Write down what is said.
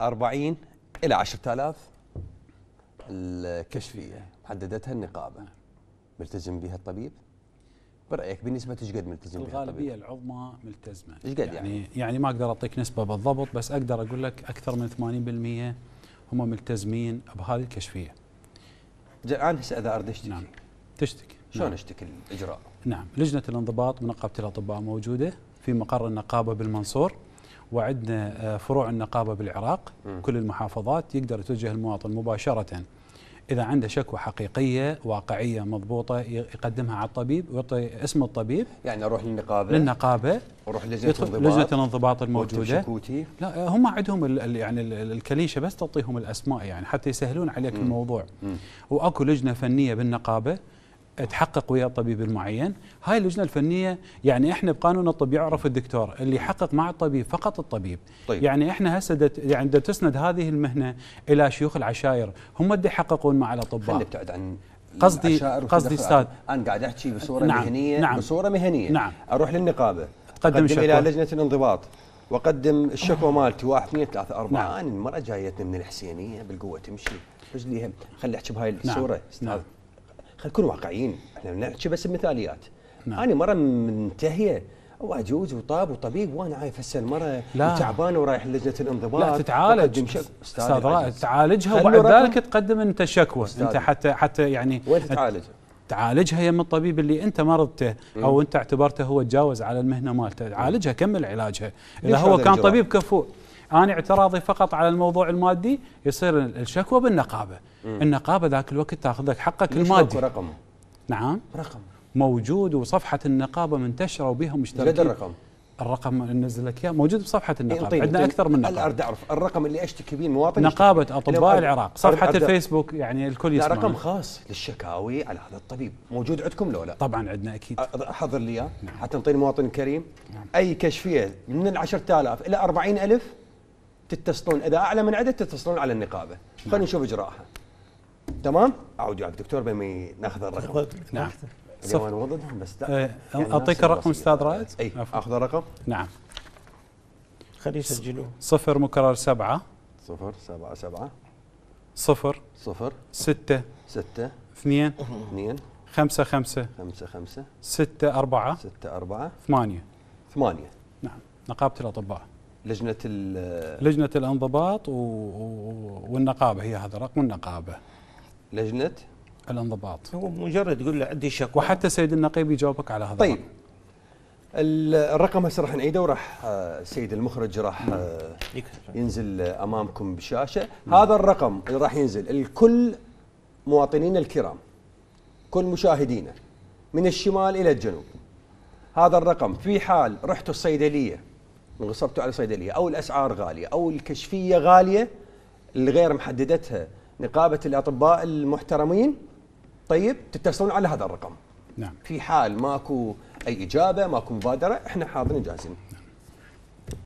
40 الى 10000 الكشفيه حددتها النقابه ملتزم بها الطبيب برايك بالنسبه ايش قد ملتزم بها الغالبيه العظمى ملتزمه ايش قد يعني, يعني يعني ما اقدر اعطيك نسبه بالضبط بس اقدر اقول لك اكثر من 80% هم ملتزمين بهذه الكشفيه الان هسه اذا اردت اشتكي نعم تشتكي شلون نعم. اشتكي الاجراء؟ نعم لجنه الانضباط ونقابه الاطباء موجوده في مقر النقابه بالمنصور وعندنا آه، فروع النقابه بالعراق كل المحافظات يقدر يتوجه المواطن مباشره اذا عنده شكوى حقيقيه واقعيه مضبوطه يقدمها على الطبيب ويعطي اسم الطبيب يعني اروح للنقابه للنقابه اروح لجنه الانضباط لجنه الانضباط الموجوده لا آه، هم عندهم يعني الكليشه بس تعطيهم الاسماء يعني حتى يسهلون عليك مم. الموضوع مم. واكو لجنه فنيه بالنقابه تحقق ويا الطبيب المعين هاي اللجنه الفنيه يعني احنا بقانون الطب يعرف الدكتور اللي يحقق مع الطبيب فقط الطبيب طيب. يعني احنا هسه يعني تسند هذه المهنه الى شيوخ العشائر هم اللي يحققون مع الاطباء خليك تبعد عن قصدي قصدي استاذ انا قاعد احكي بصوره نعم مهنيه نعم بصوره مهنيه نعم اروح للنقابه تقدم الى لجنه الانضباط واقدم الشكوى مالتي واحد اثنين ثلاثة أربعة نعم. أنا المرأة جايتني من الحسينية بالقوة تمشي رجليها خلي أحكي بهاي نعم. الصورة نعم. أستاذ نعم. خلينا نكون واقعيين احنا نحكي بس بمثاليات نعم. انا مره منتهيه واجوز وطاب وطبيب وانا عايف هسه المره لا تعبان ورايح لجنه الانضباط لا تتعالج استاذ رائد تعالجها وبعد ذلك تقدم انت شكوى انت حتى حتى يعني وين تتعالج؟ تعالجها يم الطبيب اللي انت مرضته او انت اعتبرته هو تجاوز على المهنه مالته، عالجها كمل علاجها اذا هو كان طبيب كفؤ انا اعتراضي فقط على الموضوع المادي يصير الشكوى بالنقابه مم. النقابه ذاك الوقت تاخذ لك حقك المادي رقم نعم رقم موجود وصفحه النقابه منتشره وبها مشتركين جد الرقم الرقم اللي ننزل لك اياه موجود بصفحه إيه، النقابه طيب عندنا طيب. اكثر من نقابه اريد اعرف الرقم اللي اشتكي به المواطن نقابه اطباء العراق صفحه أرد الفيسبوك يعني الكل يسمع رقم خاص للشكاوي على هذا الطبيب موجود عندكم لو لا طبعا عندنا اكيد احضر لي اياه نعم. حتى نعطي المواطن الكريم نعم. اي كشفيه من ال 10000 الى 40000 تتصلون اذا اعلى من عدد تتصلون على النقابه خلينا نشوف اجراءها تمام اعود وياك دكتور بما ناخذ الرقم نعم اليوم وضدهم بس إيه، يعني اعطيك الرقم استاذ رائد اي اخذ الرقم نعم خليه يسجلوه صفر مكرر سبعة صفر سبعة سبعة صفر صفر ستة ستة اثنين اثنين خمسة خمسة خمسة خمسة ستة أربعة ستة أربعة ثمانية ثمانية نعم نقابة الأطباء لجنه لجنه الانضباط و... والنقابه هي هذا رقم النقابه لجنه الانضباط هو مجرد يقول له عندي شكوى وحتى سيد النقيب يجاوبك على هذا طيب الرقم. هسه راح نعيده وراح السيد آه، المخرج راح آه، ينزل امامكم بالشاشه هذا الرقم اللي راح ينزل الكل مواطنينا الكرام كل مشاهدينا من الشمال الى الجنوب هذا الرقم في حال رحتوا الصيدليه انغصبتوا على صيدليه او الاسعار غاليه او الكشفيه غاليه اللي غير محددتها نقابه الاطباء المحترمين طيب تتصلون على هذا الرقم نعم في حال ماكو اي اجابه ماكو مبادره احنا حاضرين جاهزين نعم.